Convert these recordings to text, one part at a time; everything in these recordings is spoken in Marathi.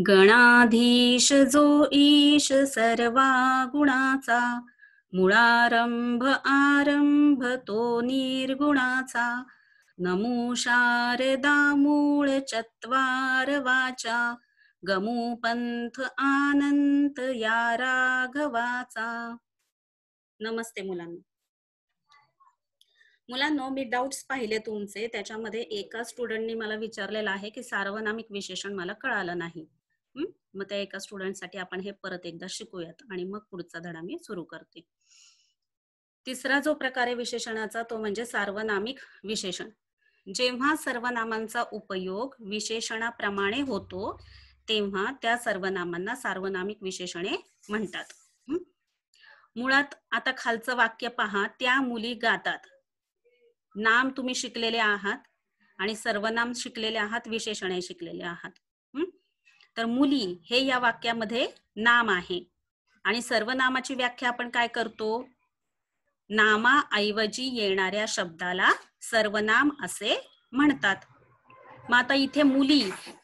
गणाधीश जो ईश सर्वा गुणाचा मुळारंभ आरंभ तो निर्गुणाचा नमू शारदा मूळ चत्वार वाचा पंथ आनंत या राघवाचा नमस्ते मुलांना मुलांनो मी डाऊट्स पाहिले तुमचे त्याच्यामध्ये एका स्टुडंटनी मला विचारलेलं आहे की सार्वनामिक विशेषण मला कळालं नाही मग त्या एका स्टुडंटसाठी आपण हे परत एकदा शिकूयात आणि मग पुढचा धडा मी सुरू करते तिसरा जो प्रकार आहे विशेषणाचा तो म्हणजे सार्वनामिक विशेषण जेव्हा सर्वनामांचा उपयोग विशेषणाप्रमाणे होतो तेव्हा त्या सर्वनामांना सार्वनामिक विशेषणे म्हणतात मुळात आता खालचं वाक्य पहा त्या मुली गातात नाम तुम्ही शिकलेले आहात आणि सर्वनाम शिकलेले आहात विशेषणे शिकलेले आहात तर मुली हे या वाक्यामध्ये नाम आहे आणि सर्वनामाची व्याख्या आपण काय करतो नामाऐवजी येणाऱ्या शब्दाला सर्वनाम असे म्हणतात मग आता इथे मुली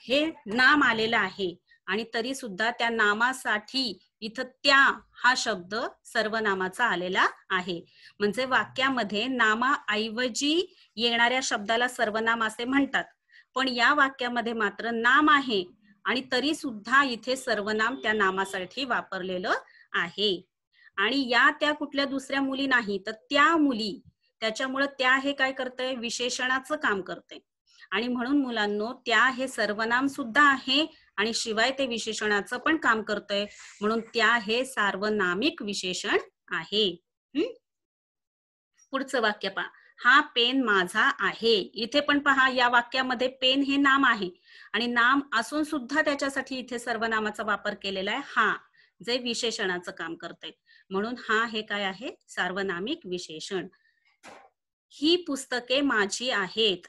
हे नाम आलेलं आहे आणि तरी सुद्धा त्या नामासाठी इथं त्या हा शब्द सर्वनामाचा आलेला आहे म्हणजे वाक्यामध्ये नामाऐवजी येणाऱ्या शब्दाला सर्वनाम असे म्हणतात पण या वाक्यामध्ये मात्र नाम आहे आणि तरी सुद्धा इथे सर्वनाम त्या नामासाठी वापरलेलं आहे आणि या त्या कुठल्या दुसऱ्या मुली नाही तर त्या मुली त्याच्यामुळं त्या हे काय करतंय विशेषणाचं काम करते आणि म्हणून मुलांनो त्या हे सर्वनाम सुद्धा आहे आणि शिवाय ते विशेषणाचं पण काम करतंय म्हणून त्या हे सार्वनामिक विशेषण आहे पुढचं वाक्य पहा हा पेन माझा आहे इथे पण पहा या वाक्यामध्ये पेन हे नाम आहे आणि नाम असून सुद्धा त्याच्यासाठी इथे सर्वनामाचा वापर केलेला आहे हा जे विशेषणाचं काम करत म्हणून हा हे काय आहे सार्वनामिक विशेषण ही पुस्तके माझी आहेत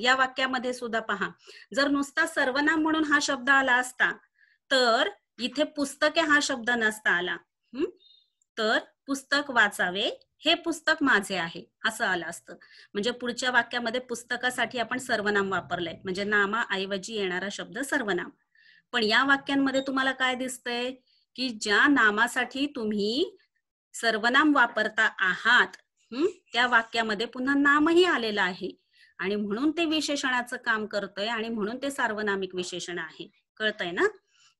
या वाक्यामध्ये सुद्धा पहा जर नुसता सर्वनाम म्हणून हा शब्द आला असता तर इथे पुस्तके हा शब्द नसता आला हम्म तर पुस्तक वाचावे हे पुस्तक माझे आहे असं आलं असतं म्हणजे पुढच्या वाक्यामध्ये पुस्तकासाठी आपण सर्वनाम वापरलंय म्हणजे नामाऐवजी येणारा शब्द सर्वनाम पण या वाक्यांमध्ये तुम्हाला काय दिसतंय की ज्या नामासाठी तुम्ही सर्वनाम वापरता आहात हम्म त्या वाक्यामध्ये पुन्हा नामही आलेलं आहे आणि म्हणून ते विशेषणाचं काम करतंय आणि म्हणून ते सार्वनामिक विशेषण आहे कळतंय ना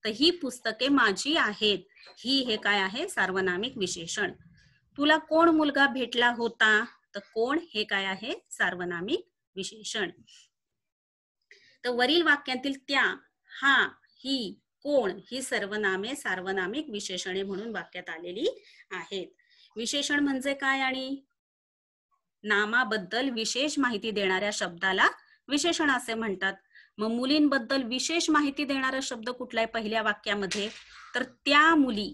तर ही पुस्तके माझी आहेत ही हे काय आहे सार्वनामिक विशेषण तुला कोण मुलगा भेटला होता तर कोण हे काय आहे सार्वनामिक विशेषण तर वरील वाक्यातील त्या हा ही कोण ही सर्वनामे सार्वनामिक विशेषणे म्हणून वाक्यात आलेली आहेत विशेषण म्हणजे काय आणि नामाबद्दल विशेष माहिती देणाऱ्या शब्दाला विशेषण असे म्हणतात मग मुलींबद्दल विशेष माहिती देणारा शब्द कुठला आहे पहिल्या वाक्यामध्ये तर त्या मुली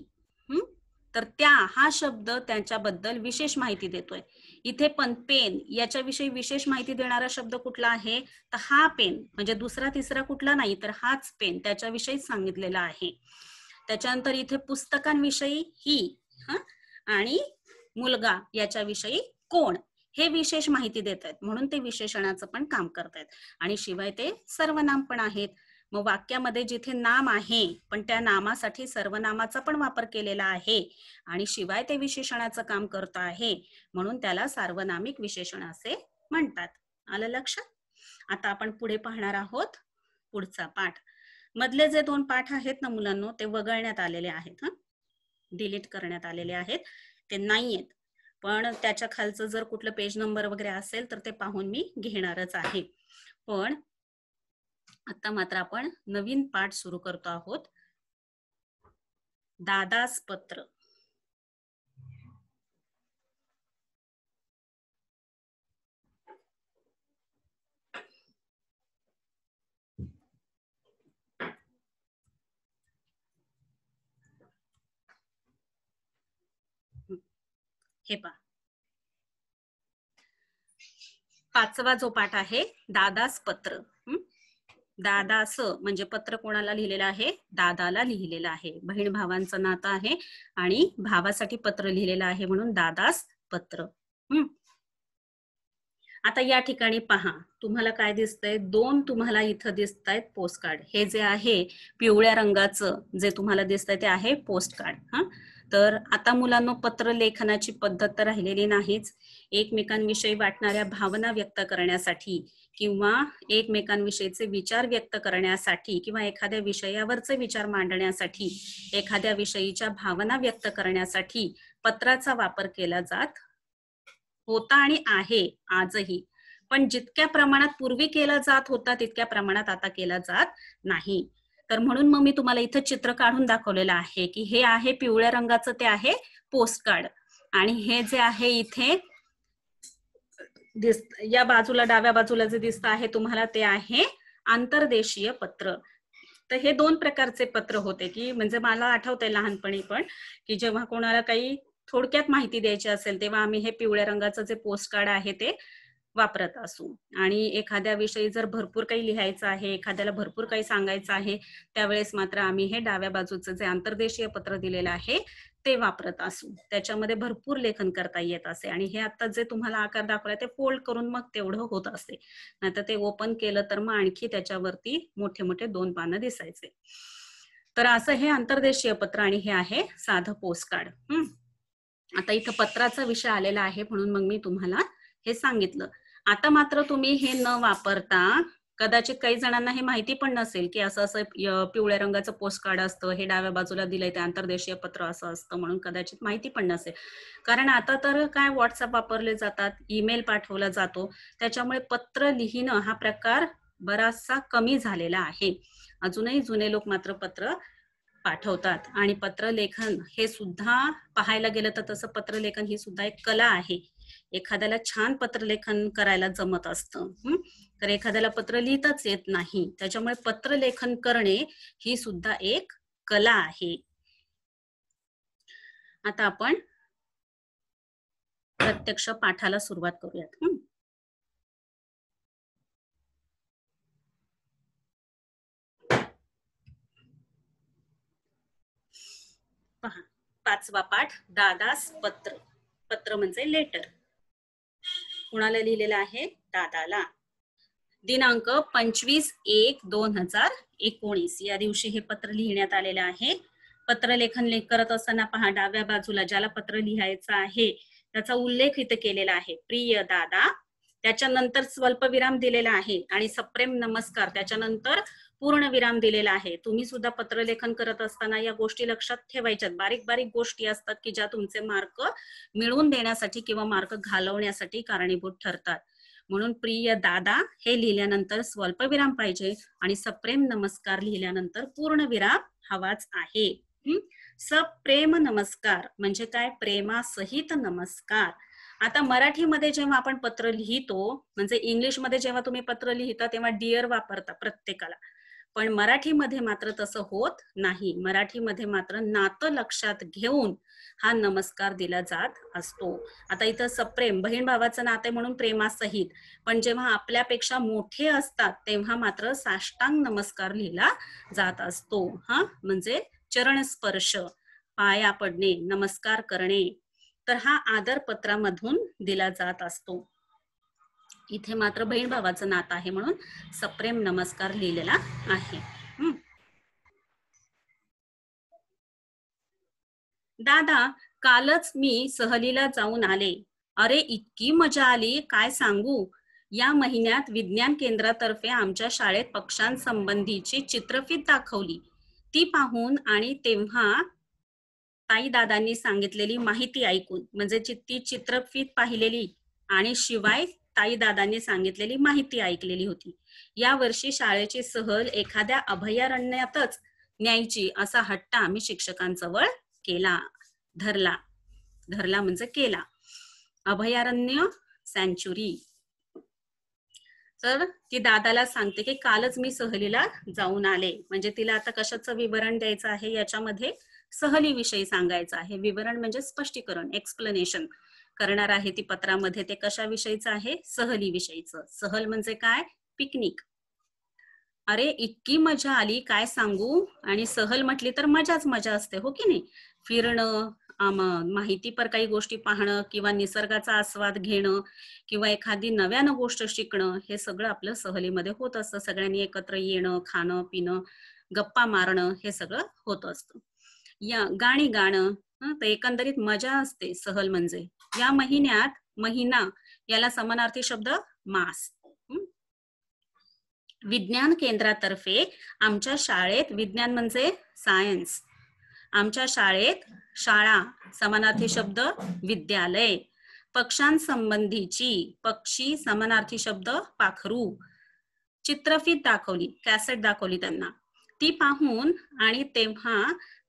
हम्म तर त्या हा शब्द त्यांच्याबद्दल विशेष माहिती देतोय इथे पण पेन याच्याविषयी विशेष माहिती देणारा शब्द कुठला आहे तर हा पेन म्हणजे दुसरा तिसरा कुठला नाही तर हाच पेन त्याच्याविषयी सांगितलेला आहे त्याच्यानंतर इथे पुस्तकांविषयी ही आणि मुलगा याच्याविषयी कोण हे विशेष माहिती देत आहेत म्हणून ते विशेषणाचं पण काम करतायत आणि शिवाय ते सर्वनाम पण आहेत मग वाक्यामध्ये जिथे नाम आहे पण त्या नामासाठी सर्वनामाचा पण वापर केलेला आहे आणि शिवाय ते विशेषणाचं काम करत आहे म्हणून त्याला सार्वनामिक विशेषण असे म्हणतात आलं लक्षात आता आपण पुढे पाहणार आहोत पुढचा पाठ मधले जे दोन पाठ आहेत ना मुलांनो ते वगळण्यात आलेले आहेत हा डिलीट करण्यात आलेले आहेत ते नाही आहेत पण त्याच्या खालचं जर कुठलं पेज नंबर वगैरे असेल तर ते पाहून मी घेणारच आहे पण आता मात्र आपण नवीन पाठ सुरू करतो आहोत दादास पत्र हे पा पाचवा जो पाठ आहे दादास पत्र दादास म्हणजे पत्र कोणाला लिहिलेलं आहे दादाला लिहिलेलं आहे बहीण भावांचं नातं आहे आणि भावासाठी पत्र लिहिलेलं आहे म्हणून दादास पत्र हम्म आता या ठिकाणी पहा तुम्हाला काय दिसतंय दोन तुम्हाला इथं दिसत आहेत पोस्ट कार्ड हे जे आहे पिवळ्या रंगाचं जे तुम्हाला दिसतंय ते आहे पोस्ट कार्ड हा तर आता मुलांना पत्र लेखनाची पद्धत तर राहिलेली नाहीच एकमेकांविषयी वाटणाऱ्या भावना व्यक्त करण्यासाठी किंवा एकमेकांविषयीचे विचार व्यक्त करण्यासाठी किंवा एखाद्या विषयावरचे विचार मांडण्यासाठी एखाद्या विषयीच्या भावना व्यक्त करण्यासाठी पत्राचा वापर केला जात होता आणि आहे आजही पण जितक्या प्रमाणात पूर्वी केला जात होता तितक्या प्रमाणात आता केला जात नाही तर म्हणून मग मी तुम्हाला इथं चित्र काढून दाखवलेलं आहे की हे आहे पिवळ्या रंगाचं ते आहे पोस्ट कार्ड आणि हे जे आहे इथे दिस या बाजूला डाव्या बाजूला जे दिसत आहे तुम्हाला ते आहे आंतरदेशीय पत्र तर हे दोन प्रकारचे पत्र होते की म्हणजे मला आठवतंय लहानपणी पण की जेव्हा कोणाला काही थोडक्यात माहिती द्यायची असेल तेव्हा आम्ही हे पिवळ्या रंगाचं जे पोस्ट कार्ड आहे ते वापरत असू आणि एखाद्या विषयी जर भरपूर काही लिहायचं आहे एखाद्याला भरपूर काही सांगायचं आहे त्यावेळेस मात्र आम्ही हे डाव्या बाजूचं जे आंतरदेशीय पत्र दिलेलं आहे ते वापरत असू त्याच्यामध्ये भरपूर लेखन करता येत असे आणि हे आता जे तुम्हाला आकार दाखवलाय ते फोल्ड करून मग तेवढं होत असते नाहीतर ते ओपन केलं तर मग आणखी त्याच्यावरती मोठे मोठे दोन पानं दिसायचे तर असं हे आंतरदेशीय पत्र आणि हे आहे साधं कार्ड हम्म आता इथं पत्राचा विषय आलेला आहे म्हणून मग मी तुम्हाला हे सांगितलं आता मात्र तुम्ही हे न वापरता कदाचित काही जणांना हे माहिती पण नसेल की असं असं पिवळ्या रंगाचं पोस्ट कार्ड असतं हे डाव्या बाजूला दिलंय ते आंतरदेशीय पत्र असं असतं म्हणून कदाचित माहिती पण नसेल कारण आता तर काय व्हॉट्सअप वापरले जातात ईमेल पाठवला जातो त्याच्यामुळे पत्र लिहिणं हा प्रकार बराचसा कमी झालेला आहे अजूनही जुने लोक मात्र पत्र पाठवतात आणि पत्रलेखन हे सुद्धा पाहायला गेलं तर तसं पत्रलेखन ही सुद्धा एक कला आहे एखाद्याला छान पत्रलेखन करायला जमत असतं तर एखाद्याला पत्र लिहिताच येत नाही त्याच्यामुळे लेखन करणे ही सुद्धा एक कला आहे आता आपण प्रत्यक्ष पाठाला सुरुवात करूयात पाचवा पाठ दादास पत्र पत्र म्हणजे लेटर कुणाला लिहिलेलं आहे दादाला दिनांक पंचवीस एक दोन हजार एकोणीस या दिवशी हे पत्र लिहिण्यात आलेलं आहे पत्र लेखन करत असताना पहा डाव्या बाजूला ज्याला पत्र लिहायचं आहे त्याचा उल्लेख इथे केलेला आहे प्रिय दादा त्याच्यानंतर स्वल्प विराम दिलेला आहे आणि सप्रेम नमस्कार त्याच्यानंतर पूर्ण विराम दिलेला आहे तुम्ही सुद्धा पत्रलेखन करत असताना या गोष्टी लक्षात ठेवायच्यात बारीक बारीक गोष्टी असतात की ज्या तुमचे मार्क मिळवून देण्यासाठी किंवा मार्क घालवण्यासाठी कारणीभूत ठरतात म्हणून प्रिय दादा हे लिहिल्यानंतर स्वल्प विराम पाहिजे आणि सप्रेम नमस्कार लिहिल्यानंतर पूर्ण विराम हवाच आहे सप्रेम नमस्कार म्हणजे काय प्रेमासहित नमस्कार आता मराठीमध्ये जेव्हा आपण पत्र लिहितो म्हणजे इंग्लिशमध्ये जेव्हा तुम्ही पत्र लिहिता तेव्हा डिअर वापरता प्रत्येकाला पण मराठीमध्ये मात्र तसं होत नाही मराठीमध्ये मात्र नातं लक्षात घेऊन हा नमस्कार दिला जात असतो आता इथं सप्रेम बहीण भावाचं नाते म्हणून प्रेमासहित पण जेव्हा आपल्यापेक्षा मोठे असतात तेव्हा मात्र साष्टांग नमस्कार लिहिला जात असतो हा म्हणजे चरण स्पर्श पाया पडणे नमस्कार करणे तर हा आदर पत्रामधून दिला जात असतो इथे मात्र बहीण भावाचं नातं आहे म्हणून सप्रेम नमस्कार लिहिलेला आहे दादा कालच मी सहलीला जाऊन आले अरे इतकी मजा आली काय सांगू या महिन्यात विज्ञान केंद्रातर्फे आमच्या शाळेत पक्षांसंबंधीची चित्रफित दाखवली ती पाहून आणि तेव्हा ताई दादांनी सांगितलेली माहिती ऐकून म्हणजे ती चित्रफित पाहिलेली आणि शिवाय ताई दादाने सांगितलेली माहिती ऐकलेली होती या वर्षी शाळेची सहल एखाद्या अभयारण्यातच न्यायची असा हट्टा आम्ही शिक्षकांजवळ केला धरला धरला म्हणजे केला अभयारण्य सँच्युरी तर ती दादाला सांगते की कालच मी सहलीला जाऊन आले म्हणजे तिला आता कशाचं विवरण द्यायचं आहे याच्यामध्ये सहलीविषयी सांगायचं आहे विवरण म्हणजे स्पष्टीकरण एक्सप्लेनेशन करणार आहे ती पत्रामध्ये ते कशाविषयीचं आहे सहलीविषयीचं सहल म्हणजे काय पिकनिक अरे इतकी मजा आली काय सांगू आणि सहल म्हटली तर मजाच मजा असते हो की नाही फिरणं माहितीपर काही गोष्टी पाहणं किंवा निसर्गाचा आस्वाद घेणं किंवा एखादी नव्यानं गोष्ट शिकणं हे सगळं आपलं सहलीमध्ये होत असतं सगळ्यांनी एकत्र येणं खाणं पिणं गप्पा मारणं हे सगळं होत असतं या गाणी गाणं तर एकंदरीत मजा असते सहल म्हणजे या महिन्यात महिना याला समानार्थी शब्द मास विज्ञान केंद्रातर्फे आमच्या शाळेत विज्ञान म्हणजे सायन्स आमच्या शाळेत शाळा समानार्थी शब्द विद्यालय पक्षांसंबंधीची पक्षी समानार्थी शब्द पाखरू चित्रफित दाखवली कॅसेट दाखवली त्यांना ती पाहून आणि तेव्हा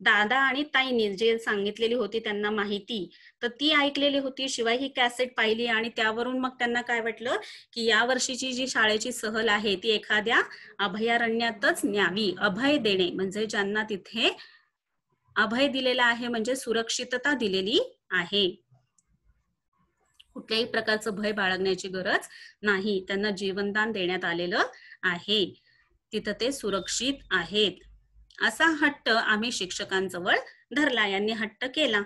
दादा आणि ताईने जे सांगितलेली होती त्यांना माहिती तर ती ऐकलेली होती शिवाय ही कॅसेट पाहिली आणि त्यावरून मग त्यांना काय वाटलं की या वर्षीची जी शाळेची सहल आहे ती एखाद्या अभयारण्यातच न्यावी अभय देणे म्हणजे ज्यांना तिथे अभय दिलेला आहे म्हणजे सुरक्षितता दिलेली आहे कुठल्याही प्रकारचं भय बाळगण्याची गरज नाही त्यांना जीवनदान देण्यात आलेलं आहे तिथं ते सुरक्षित आहेत असा हट्ट आम्ही शिक्षकांजवळ धरला यांनी हट्ट केला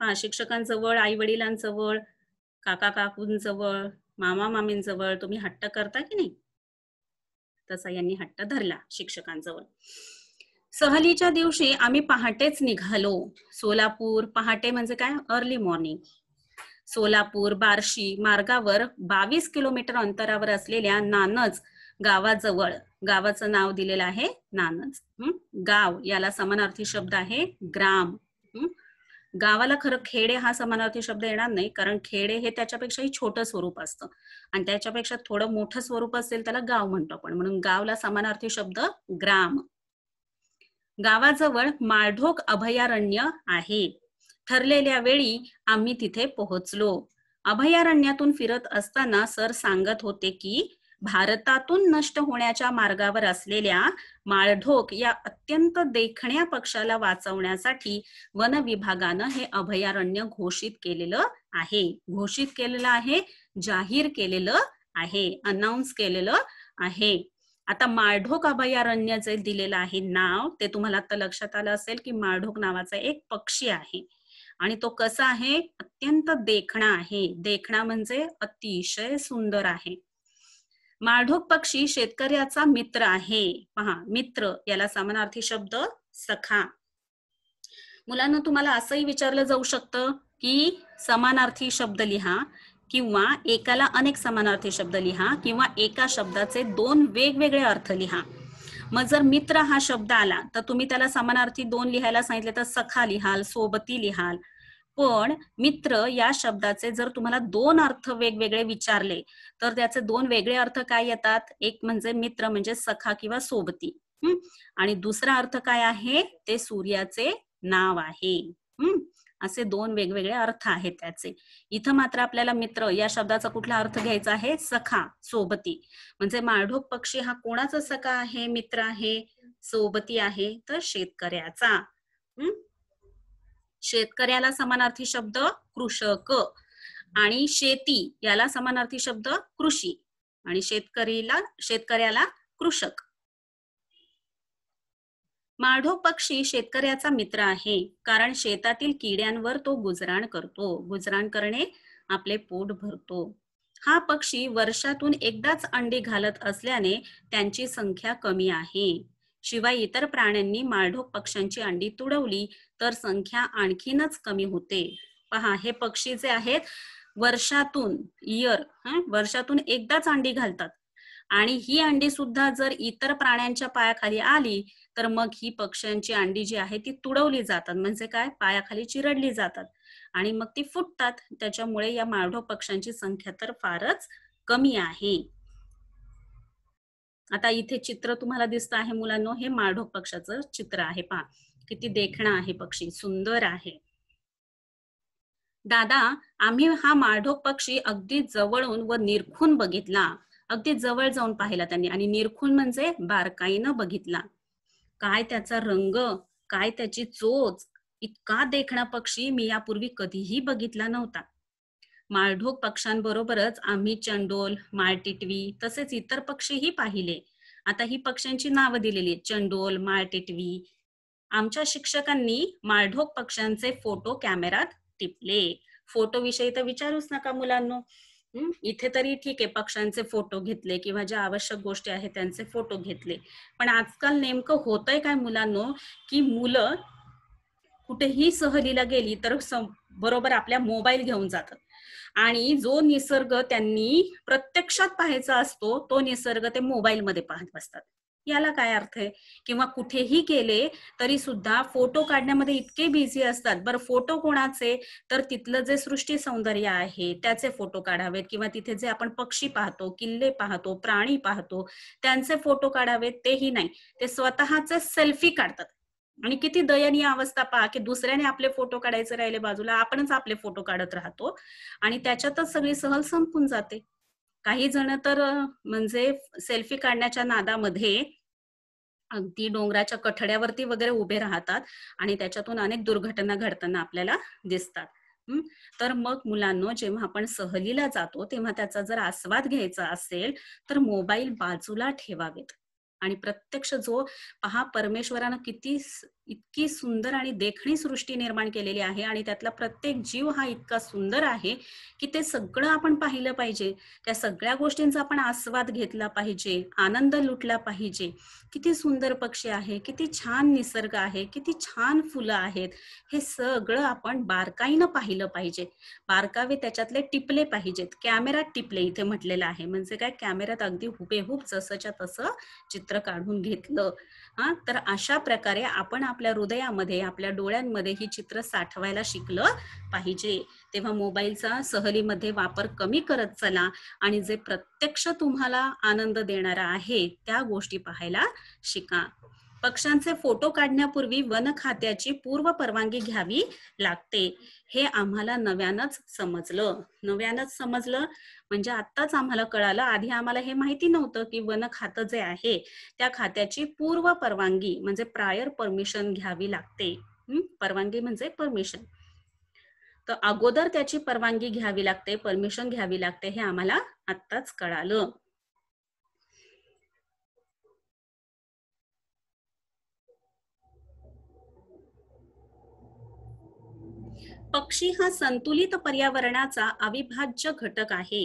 हा शिक्षकांजवळ आई वडिलांजवळ काका काकूंजवळ मामा मामींजवळ तुम्ही हट्ट करता की नाही तसा यांनी हट्ट धरला शिक्षकांजवळ सहलीच्या दिवशी आम्ही पहाटेच निघालो सोलापूर पहाटे म्हणजे काय अर्ली मॉर्निंग सोलापूर बार्शी मार्गावर बावीस किलोमीटर अंतरावर असलेल्या नानज गावाजवळ गावाचं नाव दिलेलं आहे नानज गाव याला समानार्थी शब्द आहे ग्राम गावाला खरं खेडे हा समानार्थी शब्द येणार नाही कारण खेडे हे त्याच्यापेक्षाही छोटं स्वरूप असतं आणि त्याच्यापेक्षा थोडं मोठं स्वरूप असेल त्याला गाव म्हणतो आपण म्हणून गावला समानार्थी शब्द ग्राम गावाजवळ माळढोक अभयारण्य आहे ठरलेल्या वेळी आम्ही तिथे पोहोचलो अभयारण्यातून फिरत असताना सर सांगत होते की भारतातून नष्ट होण्याच्या मार्गावर असलेल्या माळढोक या अत्यंत देखण्या पक्षाला वाचवण्यासाठी वन विभागानं हे अभयारण्य घोषित केलेलं आहे घोषित केलेलं आहे जाहीर केलेलं आहे अनाऊन्स केलेलं आहे आता माळढोक अभयारण्य जे दिलेलं आहे नाव ते तुम्हाला आता लक्षात आलं असेल की माळढोक नावाचा एक पक्षी आहे आणि तो कसा आहे अत्यंत देखणा आहे देखणा म्हणजे अतिशय सुंदर आहे माढोक पक्षी शेतकऱ्याचा मित्र आहे पहा मित्र याला समानार्थी शब्द सखा मुलांना तुम्हाला असंही विचारलं जाऊ शकतं की समानार्थी शब्द लिहा किंवा एकाला अनेक समानार्थी शब्द लिहा किंवा एका शब्दाचे दोन वेगवेगळे अर्थ लिहा मग जर मित्र हा शब्द आला तर तुम्ही त्याला समानार्थी दोन लिहायला सांगितले तर सखा लिहाल सोबती लिहाल पण मित्र या शब्दाचे जर तुम्हाला दोन अर्थ वेगवेगळे विचारले तर त्याचे दोन वेगळे अर्थ काय येतात एक म्हणजे मित्र म्हणजे सखा किंवा सोबती आणि दुसरा अर्थ काय आहे ते सूर्याचे नाव आहे असे दोन वेगवेगळे अर्थ आहेत त्याचे इथं मात्र आपल्याला मित्र या शब्दाचा कुठला अर्थ घ्यायचा आहे सखा सोबती म्हणजे माळढोक पक्षी हा कोणाचा सखा आहे मित्र आहे सोबती आहे तर शेतकऱ्याचा शेतकऱ्याला समानार्थी शब्द कृषक आणि शेती याला समानार्थी शब्द कृषी आणि शेतकरीला शेतकऱ्याला कृषक माढो पक्षी शेतकऱ्याचा मित्र आहे कारण शेतातील किड्यांवर तो गुजराण करतो गुजराण करणे आपले पोट भरतो हा पक्षी वर्षातून एकदाच अंडी घालत असल्याने त्यांची संख्या कमी आहे शिवाय इतर प्राण्यांनी माळढोक पक्ष्यांची अंडी तुडवली तर संख्या आणखीनच कमी होते पहा हे पक्षी जे आहेत वर्षातून इयर वर्षातून एकदाच अंडी घालतात आणि ही अंडी सुद्धा जर इतर प्राण्यांच्या पायाखाली आली तर मग ही पक्ष्यांची अंडी जी आहे ती तुडवली जातात म्हणजे काय पायाखाली चिरडली जातात आणि मग ती फुटतात त्याच्यामुळे या माळढोक पक्ष्यांची संख्या तर फारच कमी आहे आता इथे चित्र तुम्हाला दिसत आहे मुलांनो हे मारढोक पक्षाचं चित्र आहे पहा किती देखणं आहे पक्षी सुंदर आहे दादा आम्ही हा माढोक पक्षी अगदी जवळून व निरखून बघितला अगदी जवळ जाऊन पाहिला त्यांनी आणि निरखून म्हणजे बारकाईनं बघितला काय त्याचा रंग काय त्याची चोच इतका देखणा पक्षी मी यापूर्वी कधीही बघितला नव्हता माळढोक पक्ष्यांबरोबरच आम्ही चंडोल माळटिटवी तसेच इतर पक्षीही पाहिले आता ही पक्ष्यांची नावं दिलेली चंडोल माळटिटवी आमच्या शिक्षकांनी माळढोक पक्ष्यांचे फोटो कॅमेरात टिपले फोटो विषयी तर विचारूच नका मुलांना इथे तरी ठीक आहे पक्ष्यांचे फोटो घेतले किंवा ज्या आवश्यक गोष्टी आहेत त्यांचे फोटो घेतले पण आजकाल नेमकं होतंय काय मुलांनो की मुलं कुठेही सहलीला गेली तर बरोबर आपल्या मोबाईल घेऊन जातात आणि जो निसर्ग त्यांनी प्रत्यक्षात पाहायचा असतो तो निसर्ग ते मोबाईलमध्ये पाहत बसतात याला काय अर्थ आहे किंवा कुठेही गेले तरी सुद्धा फोटो काढण्यामध्ये इतके बिझी असतात बरं फोटो कोणाचे तर तिथलं जे सृष्टी सौंदर्य आहे त्याचे फोटो काढावेत किंवा तिथे जे आपण पक्षी पाहतो किल्ले पाहतो प्राणी पाहतो त्यांचे फोटो काढावेत तेही नाही ते स्वतःचे सेल्फी काढतात आणि किती दयनीय अवस्था पहा की दुसऱ्याने आपले फोटो काढायचे राहिले बाजूला आपणच आपले फोटो काढत राहतो आणि त्याच्यातच सगळी सहल संपून जाते काही जण तर म्हणजे सेल्फी काढण्याच्या नादामध्ये अगदी डोंगराच्या कठड्यावरती वगैरे उभे राहतात आणि त्याच्यातून अनेक दुर्घटना घडताना आपल्याला दिसतात तर मग मुलांना जेव्हा आपण सहलीला जातो तेव्हा त्याचा जर आस्वाद घ्यायचा असेल तर मोबाईल बाजूला ठेवावेत आणि प्रत्यक्ष जो पहा परमेश्वरानं किती इतकी सुंदर आणि देखणी सृष्टी निर्माण केलेली आहे आणि त्यातला प्रत्येक जीव हा इतका सुंदर आहे की ते सगळं आपण पाहिलं पाहिजे त्या सगळ्या गोष्टींचा आपण आस्वाद घेतला पाहिजे आनंद लुटला पाहिजे किती सुंदर पक्षी आहे किती छान निसर्ग आहे किती छान फुलं आहेत हे सगळं आपण बारकाईनं पाहिलं पाहिजे बारकावे त्याच्यातले टिपले पाहिजेत कॅमेरात टिपले इथे म्हटलेलं आहे म्हणजे काय कॅमेऱ्यात अगदी हुबेहूब जसच्या तसं चित्र काढून घेतलं हा तर अशा प्रकारे आपण आपल्या हृदयामध्ये आपल्या डोळ्यांमध्ये ही चित्र साठवायला शिकलं पाहिजे तेव्हा मोबाईलचा सहलीमध्ये वापर कमी करत चला आणि जे प्रत्यक्ष तुम्हाला आनंद देणारा आहे त्या गोष्टी पाहायला शिका पक्ष्यांचे फोटो काढण्यापूर्वी वन खात्याची पूर्व परवानगी घ्यावी लागते हे आम्हाला नव्यानच समजलं नव्यानच समजलं म्हणजे आत्ताच आम्हाला कळालं आधी आम्हाला हे माहिती नव्हतं की वन खातं जे आहे त्या खात्याची पूर्व परवानगी म्हणजे प्रायर परमिशन घ्यावी लागते परवानगी म्हणजे परमिशन तर अगोदर त्याची परवानगी घ्यावी लागते परमिशन घ्यावी लागते हे आम्हाला आत्ताच कळालं पक्षी हा संतुलित पर्यावरणाचा अविभाज्य घटक आहे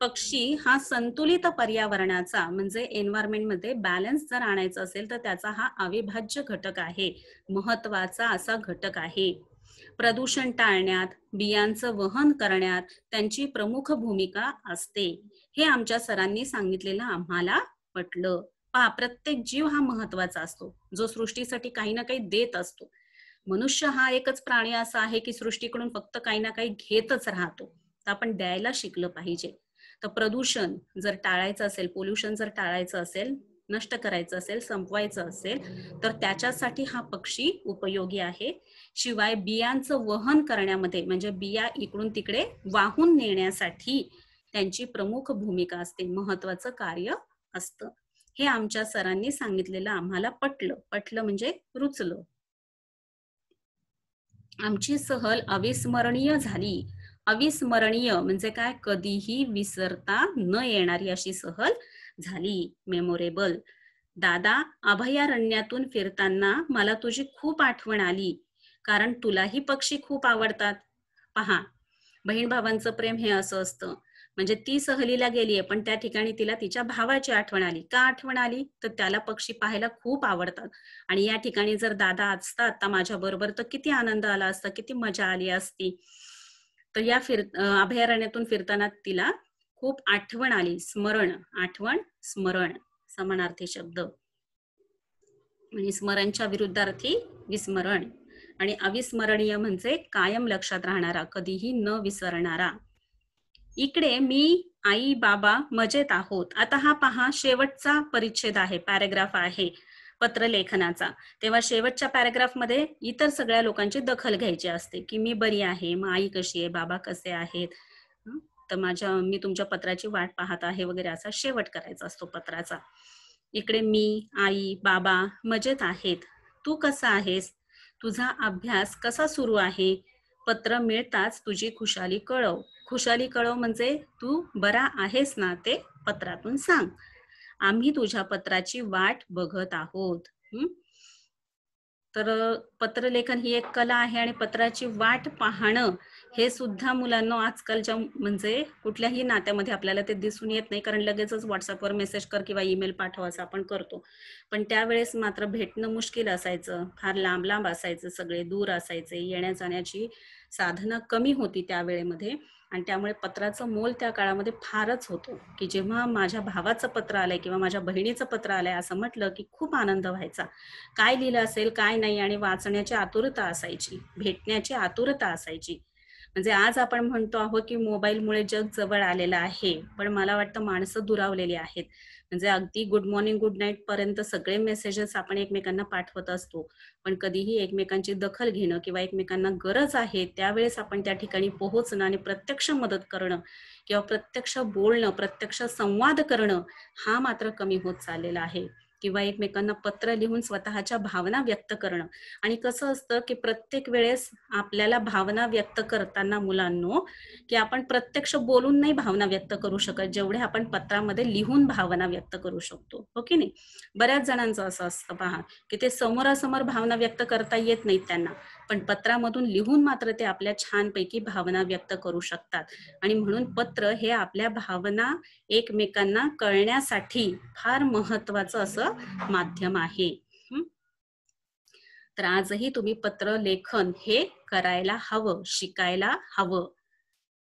पक्षी हा संतुलित पर्यावरणाचा म्हणजे मध्ये बॅलन्स जर आणायचा असेल तर त्याचा हा अविभाज्य घटक आहे महत्वाचा असा घटक आहे प्रदूषण टाळण्यात बियांचं वहन करण्यात त्यांची प्रमुख भूमिका असते हे आमच्या सरांनी सांगितलेलं आम्हाला पटलं पहा प्रत्येक जीव हा महत्वाचा असतो जो सृष्टीसाठी काही ना काही देत असतो मनुष्य हा एकच प्राणी असा आहे की सृष्टीकडून फक्त काही ना काही घेतच राहतो तर आपण द्यायला शिकलं पाहिजे तर प्रदूषण जर टाळायचं असेल पोल्युशन जर टाळायचं असेल नष्ट करायचं असेल संपवायचं असेल तर त्याच्यासाठी हा पक्षी उपयोगी आहे शिवाय बियांचं वहन करण्यामध्ये म्हणजे बिया इकडून तिकडे वाहून नेण्यासाठी त्यांची प्रमुख भूमिका असते महत्वाचं कार्य असतं हे आमच्या सरांनी सांगितलेलं आम्हाला पटलं पटलं म्हणजे रुचलं आमची सहल अविस्मरणीय झाली अविस्मरणीय म्हणजे काय कधीही विसरता न येणारी अशी सहल झाली मेमोरेबल दादा अभयारण्यातून फिरताना मला तुझी खूप आठवण आली कारण तुलाही पक्षी खूप आवडतात पहा बहीण भावांचं प्रेम हे असं असतं म्हणजे ती सहलीला गेलीये पण त्या ठिकाणी तिला तिच्या भावाची आठवण आली का आठवण आली तर त्याला पक्षी पाहायला खूप आवडतात आणि या ठिकाणी जर दादा असता आता माझ्या बरोबर तर किती आनंद आला असता किती मजा आली असती तर या फिर अभयारण्यातून फिरताना तिला खूप आठवण आली स्मरण आठवण स्मरण समानार्थी शब्द आणि स्मरणच्या विरुद्धार्थी विस्मरण आणि अविस्मरणीय म्हणजे कायम लक्षात राहणारा कधीही न विसरणारा इकडे मी आई बाबा मजेत आहोत आता हा पहा शेवटचा परिच्छेद आहे पॅरेग्राफ आहे पत्रलेखनाचा तेव्हा शेवटच्या मध्ये इतर सगळ्या लोकांची दखल घ्यायची असते की मी बरी आहे मग आई कशी आहे बाबा कसे आहेत तर माझ्या मी तुमच्या पत्राची वाट पाहत आहे वगैरे असा शेवट करायचा असतो पत्राचा इकडे मी आई बाबा मजेत आहेत तू कसा आहेस तुझा अभ्यास कसा सुरू आहे पत्र मिळताच तुझी खुशाली कळव खुशाली कळव म्हणजे तू बरा आहेस ना ते पत्रातून सांग आम्ही तुझ्या पत्राची वाट बघत आहोत तर पत्रलेखन ही एक कला आहे आणि पत्राची वाट पाहणं हे सुद्धा मुलांना आजकालच्या म्हणजे कुठल्याही नात्यामध्ये आपल्याला ते दिसून येत नाही कारण लगेचच व्हॉट्सअपवर मेसेज कर किंवा ईमेल पाठवा असं आपण करतो पण त्यावेळेस मात्र भेटणं मुश्किल असायचं फार लांब लांब असायचं सगळे दूर असायचे येण्या जाण्याची साधन कमी होती त्या वेळेमध्ये आणि त्यामुळे पत्राचं मोल त्या काळामध्ये फारच होतो की जेव्हा माझ्या भावाचं पत्र आलंय किंवा माझ्या बहिणीचं पत्र आलंय असं म्हटलं की खूप आनंद व्हायचा काय लिहिलं असेल काय नाही आणि वाचण्याची आतुरता असायची भेटण्याची आतुरता असायची म्हणजे आज आपण म्हणतो आहोत की मोबाईलमुळे जग जवळ आलेलं आहे पण मला वाटतं माणसं दुरावलेली आहेत म्हणजे अगदी गुड मॉर्निंग गुड नाईट पर्यंत सगळे मेसेजेस आपण एकमेकांना पाठवत असतो पण कधीही एकमेकांची दखल घेणं किंवा एकमेकांना गरज आहे त्यावेळेस आपण त्या ठिकाणी पोहोचणं आणि प्रत्यक्ष मदत करणं किंवा प्रत्यक्ष बोलणं प्रत्यक्ष संवाद करणं हा मात्र कमी होत चाललेला आहे किंवा एकमेकांना पत्र लिहून स्वतःच्या भावना व्यक्त करणं आणि कसं असतं की प्रत्येक वेळेस आपल्याला भावना व्यक्त करताना मुलांनो की आपण प्रत्यक्ष बोलून नाही भावना व्यक्त करू शकत जेवढे आपण पत्रामध्ये लिहून भावना व्यक्त करू शकतो हो की नाही बऱ्याच जणांचं असं असतं पहा की ते समोरासमोर भावना व्यक्त करता येत नाहीत त्यांना पण पत्रामधून लिहून मात्र ते आपल्या छानपैकी भावना व्यक्त करू शकतात आणि म्हणून पत्र हे आपल्या भावना एकमेकांना कळण्यासाठी फार महत्वाचं असं माध्यम आहे तर आजही तुम्ही पत्र लेखन हे करायला हवं शिकायला हवं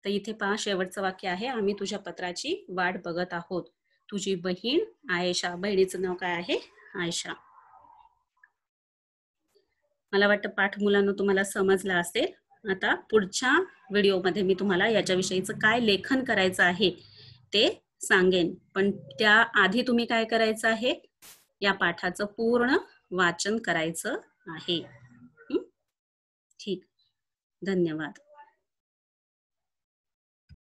तर इथे पहा शेवटचं वाक्य आहे आम्ही तुझ्या पत्राची वाट बघत आहोत तुझी बहीण आयशा बहिणीचं नाव काय आहे आयशा मला वाटतं पाठ मुलांना तुम्हाला समजला असेल आता पुढच्या व्हिडिओमध्ये मी तुम्हाला याच्याविषयीचं काय लेखन करायचं आहे ते सांगेन पण त्या आधी तुम्ही काय करायचं आहे या पाठाचं पूर्ण वाचन करायचं आहे ठीक धन्यवाद